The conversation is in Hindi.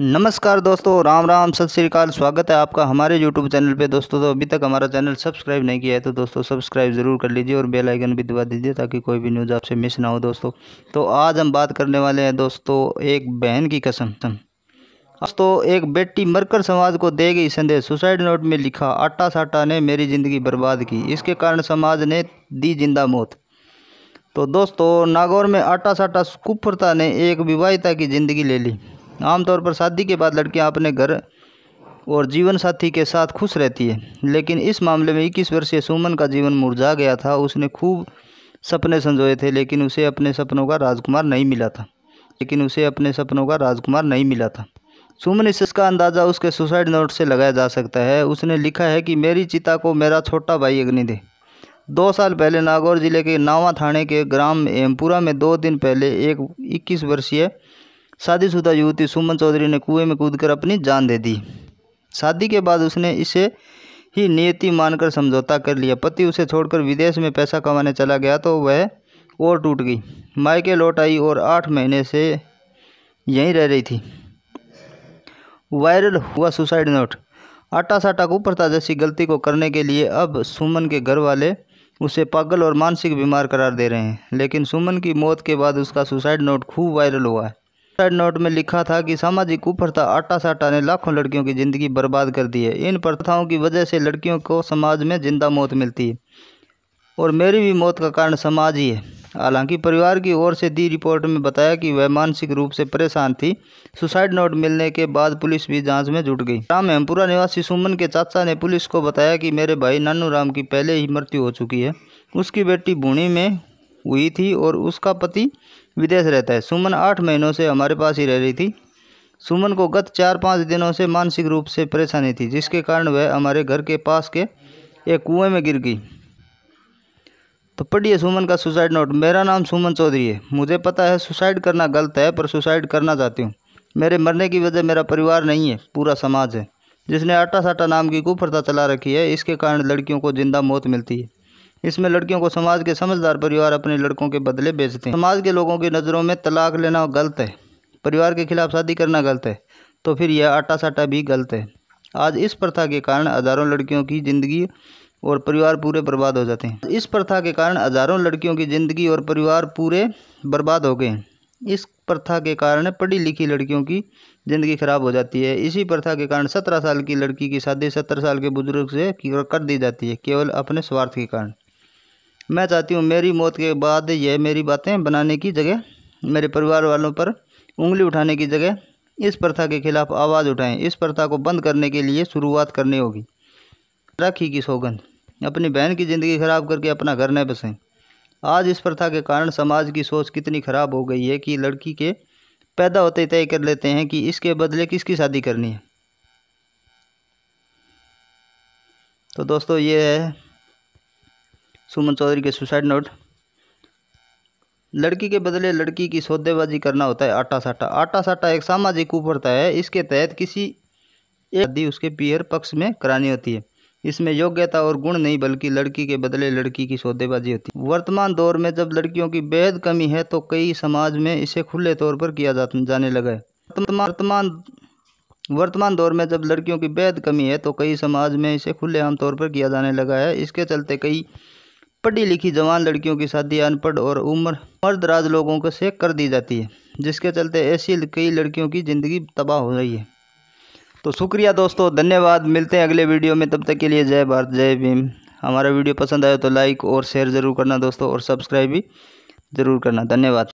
नमस्कार दोस्तों राम राम सत श्रीकाल स्वागत है आपका हमारे यूट्यूब चैनल पे दोस्तों तो अभी तक हमारा चैनल सब्सक्राइब नहीं किया है तो दोस्तों सब्सक्राइब ज़रूर कर लीजिए और बेल आइकन भी दबा दीजिए ताकि कोई भी न्यूज़ आपसे मिस ना हो दोस्तों तो आज हम बात करने वाले हैं दोस्तों एक बहन की कसम दोस्तों एक बेटी मरकर समाज को दे गई संदेश सुसाइड नोट में लिखा आटा साटा ने मेरी ज़िंदगी बर्बाद की इसके कारण समाज ने दी जिंदा मौत तो दोस्तों नागौर में आटा साटा कुफरता ने एक विवाहिता की ज़िंदगी ले ली आमतौर पर शादी के बाद लड़कियां अपने घर और जीवन साथी के साथ खुश रहती है लेकिन इस मामले में इक्कीस वर्षीय सुमन का जीवन मुरझा गया था उसने खूब सपने संजोए थे लेकिन उसे अपने सपनों का राजकुमार नहीं मिला था लेकिन उसे अपने सपनों का राजकुमार नहीं मिला था सुमन इस इसका अंदाज़ा उसके सुसाइड नोट से लगाया जा सकता है उसने लिखा है कि मेरी चिता को मेरा छोटा भाई अग्नि दे दो साल पहले नागौर जिले के नावा थाने के ग्राम एमपुरा में दो दिन पहले एक इक्कीस वर्षीय शादीशुदा युवती सुमन चौधरी ने कुएं में कूदकर अपनी जान दे दी शादी के बाद उसने इसे ही नियति मानकर समझौता कर लिया पति उसे छोड़कर विदेश में पैसा कमाने चला गया तो वह और टूट गई मायके लौट आई और आठ महीने से यहीं रह रही थी वायरल हुआ सुसाइड नोट आटा साटा कुप्रथा जैसी गलती को करने के लिए अब सुमन के घर वाले उसे पागल और मानसिक बीमार करार दे रहे हैं लेकिन सुमन की मौत के बाद उसका सुसाइड नोट खूब वायरल हुआ है सुसाइड नोट में लिखा था कि सामाजिक कुप्रथा आटा साटा ने लाखों लड़कियों की ज़िंदगी बर्बाद कर दी है इन प्रथाओं की वजह से लड़कियों को समाज में जिंदा मौत मिलती है और मेरी भी मौत का कारण समाज ही है हालांकि परिवार की ओर से दी रिपोर्ट में बताया कि वह मानसिक रूप से परेशान थी सुसाइड नोट मिलने के बाद पुलिस भी जांच में जुट गई राम हेमपुरा निवासी सुमन के चाचा ने पुलिस को बताया कि मेरे भाई नानू राम की पहले ही मृत्यु हो चुकी है उसकी बेटी भूणी में हुई थी और उसका पति विदेश रहता है सुमन आठ महीनों से हमारे पास ही रह रही थी सुमन को गत चार पाँच दिनों से मानसिक रूप से परेशानी थी जिसके कारण वह हमारे घर के पास के एक कुएं में गिर गई तो पढ़िए सुमन का सुसाइड नोट मेरा नाम सुमन चौधरी है मुझे पता है सुसाइड करना गलत है पर सुसाइड करना चाहती हूँ मेरे मरने की वजह मेरा परिवार नहीं है पूरा समाज है जिसने आटा साटा नाम की कुप्रथा चला रखी है इसके कारण लड़कियों को जिंदा मौत मिलती है इसमें लड़कियों को समाज के समझदार परिवार अपने लड़कों के बदले बेचते हैं समाज के लोगों की नज़रों में तलाक लेना गलत है परिवार के खिलाफ शादी करना गलत है तो फिर यह आटा साटा भी गलत है आज इस प्रथा के कारण हज़ारों लड़कियों की ज़िंदगी और परिवार पूरे बर्बाद हो जाते हैं इस प्रथा के कारण हज़ारों लड़कियों की ज़िंदगी और परिवार पूरे बर्बाद हो गए इस प्रथा के कारण पढ़ी लिखी लड़कियों की ज़िंदगी खराब हो जाती है इसी प्रथा के कारण सत्रह साल की लड़की की शादी सत्तर साल के बुजुर्ग से कर दी जाती है केवल अपने स्वार्थ के कारण मैं चाहती हूँ मेरी मौत के बाद यह मेरी बातें बनाने की जगह मेरे परिवार वालों पर उंगली उठाने की जगह इस प्रथा के खिलाफ आवाज़ उठाएं इस प्रथा को बंद करने के लिए शुरुआत करनी होगी राखी की सौगंध अपनी बहन की ज़िंदगी खराब करके अपना घर न बसें आज इस प्रथा के कारण समाज की सोच कितनी ख़राब हो गई है कि लड़की के पैदा होते तय कर लेते हैं कि इसके बदले किसकी शादी करनी है तो दोस्तों ये है सुमन चौधरी के सुसाइड नोट लड़की के बदले लड़की की सौदेबाजी करना होता है आटा साटा आटा साटा एक सामाजिक उपरता है इसके तहत किसी एक शादी उसके पियर पक्ष में करानी होती है इसमें योग्यता और गुण नहीं बल्कि लड़की के बदले लड़की की सौदेबाजी होती है वर्तमान दौर में जब लड़कियों की बेहद कमी है तो कई समाज में इसे खुले तौर पर किया जाने लगा है वर्तमान वर्तमान दौर में जब लड़कियों की बेहद कमी है तो कई समाज में इसे खुले आम तौर पर किया जाने लगा है इसके चलते कई पढ़ी लिखी जवान लड़कियों की शादी अनपढ़ और उम्र मर्द राज लोगों को से कर दी जाती है जिसके चलते ऐसी कई लड़कियों की ज़िंदगी तबाह हो रही है तो शुक्रिया दोस्तों धन्यवाद मिलते हैं अगले वीडियो में तब तक के लिए जय भारत जय भीम हमारा वीडियो पसंद आया तो लाइक और शेयर ज़रूर करना दोस्तों और सब्सक्राइब भी ज़रूर करना धन्यवाद